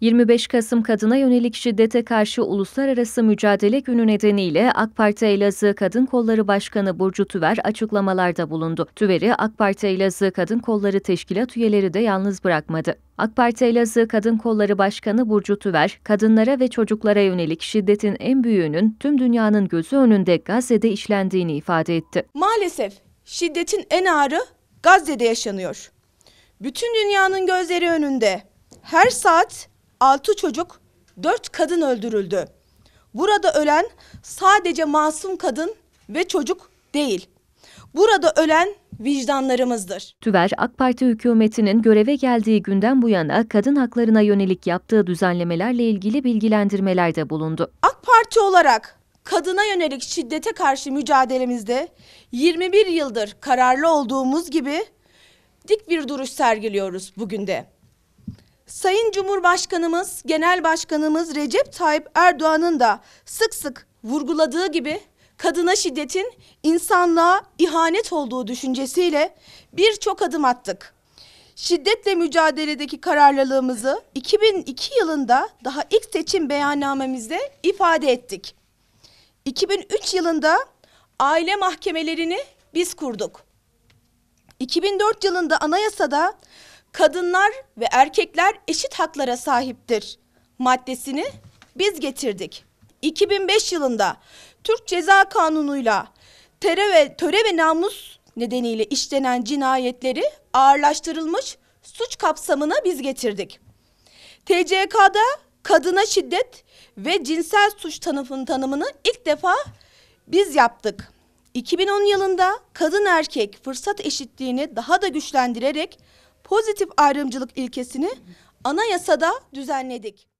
25 Kasım Kadına Yönelik Şiddete Karşı Uluslararası Mücadele Günü nedeniyle AK Parti Elazığ Kadın Kolları Başkanı Burcu Tüver açıklamalarda bulundu. Tüver'i AK Parti Elazığ Kadın Kolları Teşkilat üyeleri de yalnız bırakmadı. AK Parti Elazığ Kadın Kolları Başkanı Burcu Tüver, kadınlara ve çocuklara yönelik şiddetin en büyüğünün tüm dünyanın gözü önünde Gazze'de işlendiğini ifade etti. Maalesef şiddetin en ağırı Gazze'de yaşanıyor. Bütün dünyanın gözleri önünde. Her saat 6 çocuk, 4 kadın öldürüldü. Burada ölen sadece masum kadın ve çocuk değil. Burada ölen vicdanlarımızdır. Tüver, AK Parti hükümetinin göreve geldiği günden bu yana kadın haklarına yönelik yaptığı düzenlemelerle ilgili bilgilendirmelerde bulundu. AK Parti olarak kadına yönelik şiddete karşı mücadelemizde 21 yıldır kararlı olduğumuz gibi dik bir duruş sergiliyoruz bugün de. Sayın Cumhurbaşkanımız, Genel Başkanımız Recep Tayyip Erdoğan'ın da sık sık vurguladığı gibi kadına şiddetin insanlığa ihanet olduğu düşüncesiyle birçok adım attık. Şiddetle mücadeledeki kararlılığımızı 2002 yılında daha ilk seçim beyannamemizde ifade ettik. 2003 yılında aile mahkemelerini biz kurduk. 2004 yılında anayasada kadınlar ve erkekler eşit haklara sahiptir maddesini biz getirdik. 2005 yılında Türk Ceza Kanunu'yla töre ve, töre ve namus nedeniyle işlenen cinayetleri ağırlaştırılmış suç kapsamına biz getirdik. TCK'da kadına şiddet ve cinsel suç tanımını, tanımını ilk defa biz yaptık. 2010 yılında kadın erkek fırsat eşitliğini daha da güçlendirerek pozitif ayrımcılık ilkesini anayasada düzenledik.